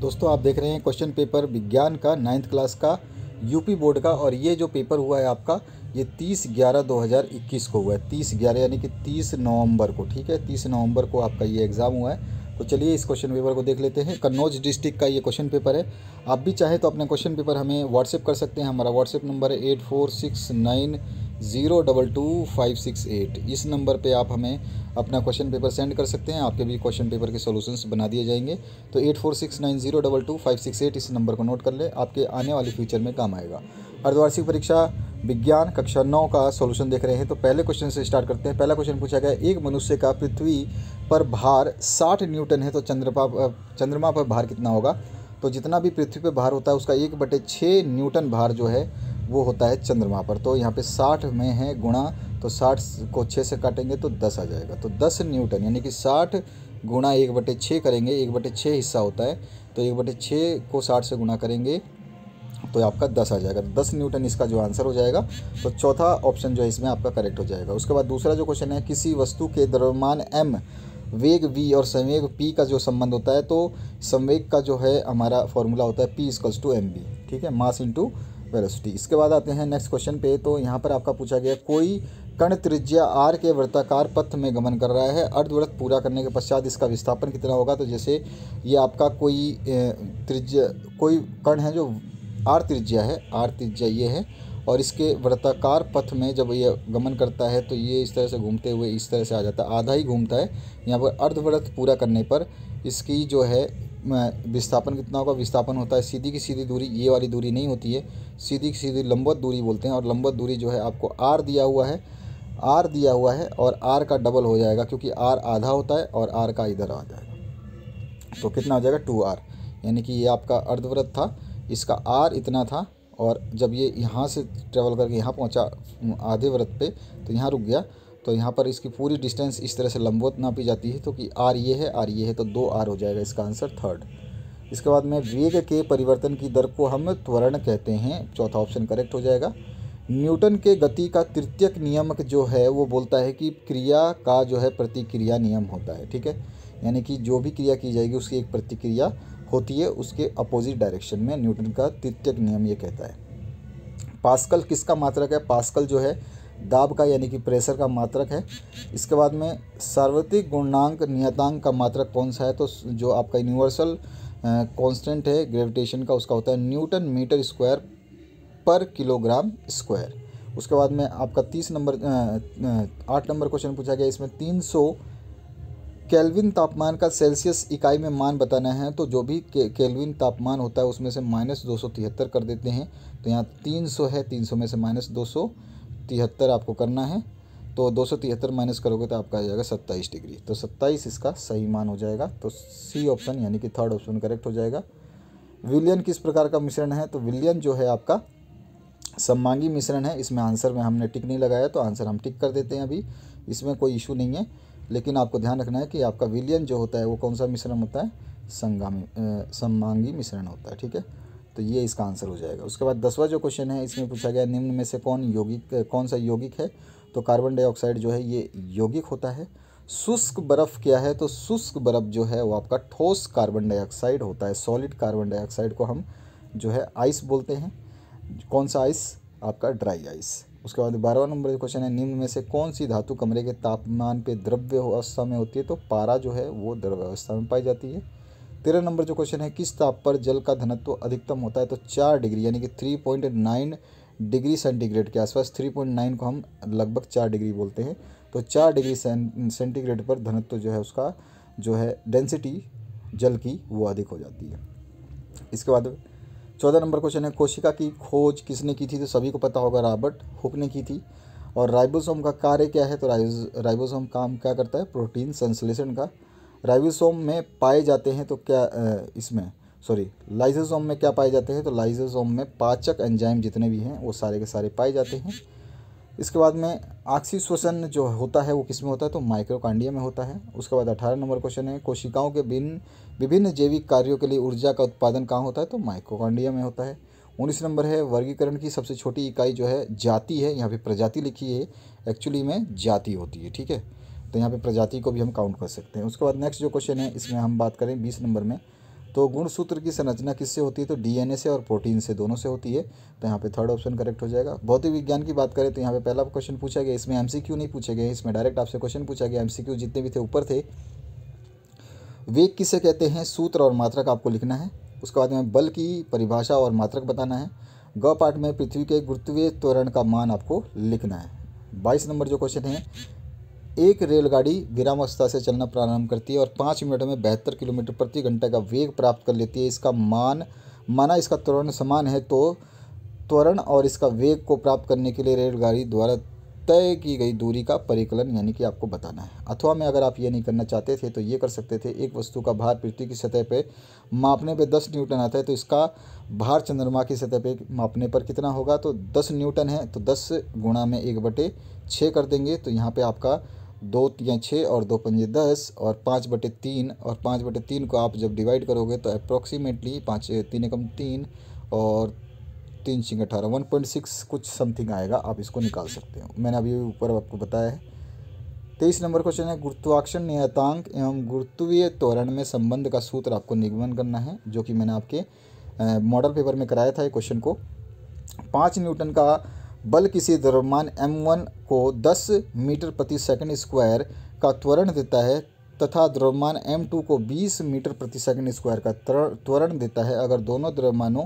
दोस्तों आप देख रहे हैं क्वेश्चन पेपर विज्ञान का नाइन्थ क्लास का यूपी बोर्ड का और ये जो पेपर हुआ है आपका ये 30 ग्यारह 2021 को हुआ है 30 ग्यारह यानी कि 30 नवंबर को ठीक है 30 नवंबर को आपका ये एग्ज़ाम हुआ है तो चलिए इस क्वेश्चन पेपर को देख लेते हैं कन्नौज डिस्ट्रिक्ट का ये क्वेश्चन पेपर है आप भी चाहें तो अपने क्वेश्चन पेपर हमें व्हाट्सएप कर सकते हैं हमारा व्हाट्सएप नंबर है eight four six nine zero double two five six eight इस नंबर पे आप हमें अपना क्वेश्चन पेपर सेंड कर सकते हैं आपके भी क्वेश्चन पेपर के सॉल्यूशंस बना दिए जाएंगे तो eight four six nine zero double two five six eight इस नंबर को नोट कर ले आपके आने वाली फ्यूचर में काम आएगा अर्धवार्षिक परीक्षा विज्ञान कक्षा नौ का सोल्यूशन देख रहे हैं तो पहले क्वेश्चन से स्टार्ट करते हैं पहला क्वेश्चन पूछा गया एक मनुष्य का पृथ्वी पर भार साठ न्यूटन है तो चंद्रमा चंद्रमा पर भार कितना होगा तो जितना भी पृथ्वी पर भार होता है उसका एक बटे छः न्यूटन भार जो है वो होता है चंद्रमा पर तो यहाँ पे साठ में है गुणा तो साठ को छः से काटेंगे तो दस आ जाएगा तो दस न्यूटन यानी कि साठ गुणा एक बटे छः करेंगे एक बटे छः हिस्सा होता है तो एक बटे छः को साठ से गुणा करेंगे तो आपका दस आ जाएगा तो दस न्यूटन इसका जो आंसर हो जाएगा तो चौथा ऑप्शन जो है इसमें आपका करेक्ट हो जाएगा उसके बाद दूसरा जो क्वेश्चन है किसी वस्तु के द्रव्यमान एम वेग वी और संवेग पी का जो संबंध होता है तो संवेग का जो है हमारा फॉर्मूला होता है P equals to M B ठीक है मास इंटू वेलोसिटी इसके बाद आते हैं नेक्स्ट क्वेश्चन पे तो यहाँ पर आपका पूछा गया कोई कण त्रिज्या आर के वृत्ताकार पथ में गमन कर रहा है अर्धवृत्त पूरा करने के पश्चात इसका विस्थापन कितना होगा तो जैसे ये आपका कोई त्रिज्या कोई कण है जो आर त्रिज्या है आर त्रिज्या ये है और इसके वृत्ताकार पथ में जब ये गमन करता है तो ये इस तरह से घूमते हुए इस तरह से आ जाता है आधा ही घूमता है यहाँ पर अर्धवृत्त पूरा करने पर इसकी जो है विस्थापन कितना होगा विस्थापन होता है सीधी की सीधी दूरी ये वाली दूरी नहीं होती है सीधी की सीधी लंबवत दूरी बोलते हैं और लंबवत दूरी जो है आपको आर दिया हुआ है आर दिया हुआ है और आर का डबल हो जाएगा क्योंकि आर आधा होता है और आर का इधर आ जाएगा तो कितना हो जाएगा टू आर यानी कि ये आपका अर्धव्रत था इसका आर इतना था और जब ये यहाँ से ट्रेवल करके यहाँ पहुँचा आधे व्रत पे तो यहाँ रुक गया तो यहाँ पर इसकी पूरी डिस्टेंस इस तरह से लंबवत नापी जाती है तो कि आर ये है आर ये है तो दो आर हो जाएगा इसका आंसर थर्ड इसके बाद में वेग के परिवर्तन की दर को हम त्वरण कहते हैं चौथा ऑप्शन करेक्ट हो जाएगा न्यूटन के गति का तृतीयक नियमक जो है वो बोलता है कि क्रिया का जो है प्रतिक्रिया नियम होता है ठीक है यानी कि जो भी क्रिया की जाएगी उसकी एक प्रतिक्रिया होती है उसके अपोजिट डायरेक्शन में न्यूटन का तृतीयक नियम ये कहता है पास्कल किसका मात्रक है पास्कल जो है दाब का यानी कि प्रेशर का मात्रक है इसके बाद में सार्वत्रिक गुणांक नियतांक का मात्रक कौन सा है तो जो आपका यूनिवर्सल कांस्टेंट है ग्रेविटेशन का उसका होता है न्यूटन मीटर स्क्वायर पर किलोग्राम स्क्वायर उसके बाद में आपका तीस नंबर आठ नंबर क्वेश्चन पूछा गया इसमें तीन सौ केल्विन तापमान का सेल्सियस इकाई में मान बताना है तो जो भी के, केल्विन तापमान होता है उसमें से माइनस दो सौ तिहत्तर कर देते हैं तो यहाँ तीन सौ है तीन सौ में से माइनस दो सौ तिहत्तर आपको करना है तो दो सौ तिहत्तर माइनस करोगे तो आपका आ जाएगा सत्ताईस डिग्री तो सत्ताईस इसका सही मान हो जाएगा तो सी ऑप्शन यानी कि थर्ड ऑप्शन करेक्ट हो जाएगा विलियन किस प्रकार का मिश्रण है तो विलियन जो है आपका सम्मांगी मिश्रण है इसमें आंसर में हमने टिक नहीं लगाया तो आंसर हम टिक कर देते हैं अभी इसमें कोई इशू नहीं है लेकिन आपको ध्यान रखना है कि आपका विलियन जो होता है वो कौन सा मिश्रण होता है संगामी सम्मांगी मिश्रण होता है ठीक है तो ये इसका आंसर हो जाएगा उसके बाद दसवा जो क्वेश्चन है इसमें पूछा गया निम्न में से कौन यौगिक कौन सा यौगिक है तो कार्बन डाइऑक्साइड जो है ये यौगिक होता है शुष्क बर्फ़ क्या है तो शुष्क बर्फ़ जो है वो आपका ठोस कार्बन डाइऑक्साइड होता है सॉलिड कार्बन डाइऑक्साइड को हम जो है आइस बोलते हैं कौन सा आइस आपका ड्राई आइस उसके बाद बारहवा नंबर क्वेश्चन है निम्न में से कौन सी धातु कमरे के तापमान पे द्रव्य अवस्था में होती है तो पारा जो है वो द्रव्य अवस्था में पाई जाती है तेरह नंबर जो क्वेश्चन है किस ताप पर जल का धनत्व अधिकतम होता है तो चार डिग्री यानी कि three point nine degree centigrade के आसपास थ्री पॉइंट नाइन को हम लगभग चार डिग्री बोलते हैं तो चार डिग्री सेंटीग्रेड पर धनत्व जो है उसका जो है डेंसिटी जल की वो अधिक हो जाती है इसके बाद चौदह नंबर क्वेश्चन है कोशिका की खोज किसने की थी तो सभी को पता होगा रॉबर्ट हुक ने की थी और राइबोसोम का कार्य क्या है तो राइबोसोम काम क्या करता है प्रोटीन संश्लेषण का राइबोसोम में पाए जाते हैं तो क्या इसमें सॉरी लाइजोसोम में क्या पाए जाते हैं तो लाइजोसोम में पाचक एंजाइम जितने भी हैं वो सारे के सारे पाए जाते हैं इसके बाद में आक्सी श्वसन जो होता है वो किस में होता है तो माइक्रोकांडिया में होता है उसके बाद अठारह नंबर क्वेश्चन है कोशिकाओं के भिन्न विभिन्न जैविक कार्यों के लिए ऊर्जा का उत्पादन कहाँ होता है तो माइक्रोकांडिया में होता है उन्नीस नंबर है वर्गीकरण की सबसे छोटी इकाई जो है जाति है यहाँ पे प्रजाति लिखी है एक्चुअली में जाति होती है ठीक है तो यहाँ पे प्रजाति को भी हम काउंट कर सकते हैं उसके बाद नेक्स्ट जो क्वेश्चन है इसमें हम बात करें बीस नंबर में तो गुणसूत्र की संरचना किससे होती है तो डीएनए से और प्रोटीन से दोनों से होती है तो यहाँ पे थर्ड ऑप्शन करेक्ट हो जाएगा भौतिक विज्ञान की बात करें तो यहाँ पे पहला क्वेश्चन पूछा गया इसमें एमसीक्यू नहीं पूछे गए इसमें डायरेक्ट आपसे क्वेश्चन पूछा गया एमसीक्यू जितने भी थे ऊपर थे वेग किसे कहते हैं सूत्र और मात्रक आपको लिखना है उसके बाद में बल की परिभाषा और मात्रक बताना है ग पाठ में पृथ्वी के गुरुत्वीय त्वरण का मान आपको लिखना है बाईस नंबर जो क्वेश्चन है एक रेलगाड़ी विरामावस्था से चलना प्रारंभ करती है और पाँच मिनट में बहत्तर किलोमीटर प्रति घंटे का वेग प्राप्त कर लेती है इसका मान माना इसका त्वरण समान है तो त्वरण और इसका वेग को प्राप्त करने के लिए रेलगाड़ी द्वारा तय की गई दूरी का परिकलन यानी कि आपको बताना है अथवा में अगर आप ये नहीं करना चाहते थे तो ये कर सकते थे एक वस्तु का भार पृथ्वी की सतह पर मापने पर दस न्यूटन आता है तो इसका भार चंद्रमा की सतह पर मापने पर कितना होगा तो दस न्यूटन है तो दस गुणा में एक बटे छः कर देंगे तो यहाँ पर आपका दो तीन छः और दो पंजे दस और पाँच बटे तीन और पाँच बटे तीन को आप जब डिवाइड करोगे तो अप्रोक्सीमेटली पाँच तीन एकम तीन और तीन छः अठारह वन पॉइंट सिक्स कुछ समथिंग आएगा आप इसको निकाल सकते हो मैंने अभी ऊपर आपको बताया है तेईस नंबर क्वेश्चन है गुरुत्वाक्षण नियतांक एवं गुरुत्वीय त्वरण में संबंध का सूत्र आपको निगमन करना है जो कि मैंने आपके मॉडल पेपर में कराया था ये क्वेश्चन को पाँच न्यूटन का बल किसी द्रव्यमान m1 को 10 मीटर प्रति सेकंड स्क्वायर का त्वरण देता है तथा द्रव्यमान m2 को 20 मीटर प्रति सेकंड स्क्वायर का त्वरण देता है अगर दोनों द्रव्यमानों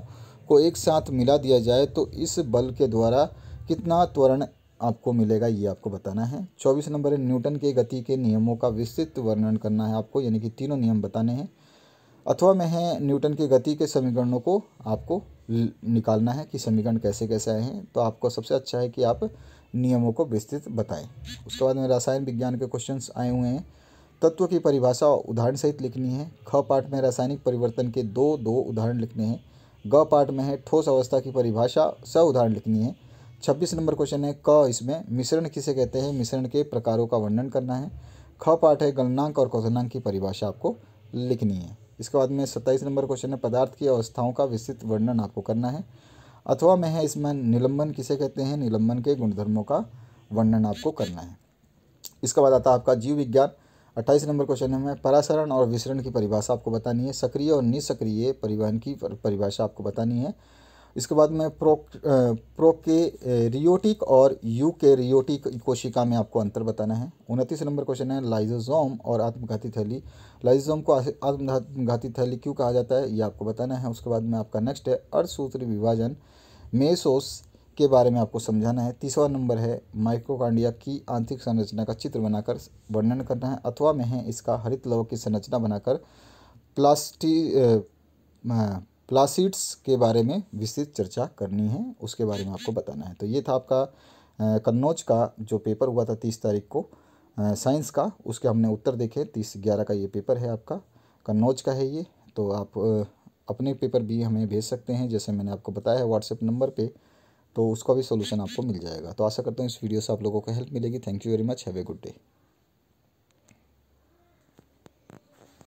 को एक साथ मिला दिया जाए तो इस बल के द्वारा कितना त्वरण आपको मिलेगा ये आपको बताना है चौबीस नंबर न्यूटन के गति के नियमों का विस्तृत वर्णन करना है आपको यानी कि तीनों नियम बताने हैं अथवा में है न्यूटन के गति के समीकरणों को आपको निकालना है कि समीकरण कैसे कैसे आए हैं तो आपको सबसे अच्छा है कि आप नियमों को विस्तृत बताएं उसके बाद में रासायन विज्ञान के क्वेश्चन आए हुए हैं तत्व की परिभाषा उदाहरण सहित लिखनी है ख पाठ में रासायनिक परिवर्तन के दो दो उदाहरण लिखने हैं ग पाठ में है ठोस अवस्था की परिभाषा स उदाहरण लिखनी है छब्बीस नंबर क्वेश्चन है क इसमें मिश्रण किसे कहते हैं मिश्रण के प्रकारों का वर्णन करना है ख पाठ है गणनांक और क्वनांक की परिभाषा आपको लिखनी है इसके बाद में सत्ताईस नंबर क्वेश्चन है पदार्थ की अवस्थाओं का विस्तृत वर्णन आपको करना है अथवा में है इसमें निलंबन किसे कहते हैं निलंबन के गुणधर्मों का वर्णन आपको करना है इसके बाद आता है आपका जीव विज्ञान अट्ठाईस नंबर क्वेश्चन है परासरण और विसरण की परिभाषा आपको बतानी है सक्रिय और निष्क्रिय परिवहन की परिभाषा आपको बतानी है इसके बाद में प्रो प्रोके रियोटिक और के रियोटिक कोशिका में आपको अंतर बताना है उनतीस नंबर क्वेश्चन है लाइजोजोम और आत्मघाती थैली लाइजोजोम को आत्मघाती थैली क्यों कहा जाता है ये आपको बताना है उसके बाद में आपका नेक्स्ट है अर्धसूत्री विभाजन मेसोस के बारे में आपको समझाना है तीसरा नंबर है माइक्रोकांडिया की आंतरिक संरचना का चित्र बनाकर वर्णन करना है अथवा में है इसका हरित लवक की संरचना बनाकर प्लास्टी प्लासिड्स के बारे में विस्तृत चर्चा करनी है उसके बारे में आपको बताना है तो ये था आपका कन्नौज का जो पेपर हुआ था तीस तारीख को साइंस का उसके हमने उत्तर देखे तीस ग्यारह का ये पेपर है आपका कन्नौज का है ये तो आप अपने पेपर भी हमें भेज सकते हैं जैसे मैंने आपको बताया है व्हाट्सएप नंबर पे तो उसका भी सोल्यूशन आपको मिल जाएगा तो आशा करता हूँ इस वीडियो से आप लोगों को हेल्प मिलेगी thank you very much have a good day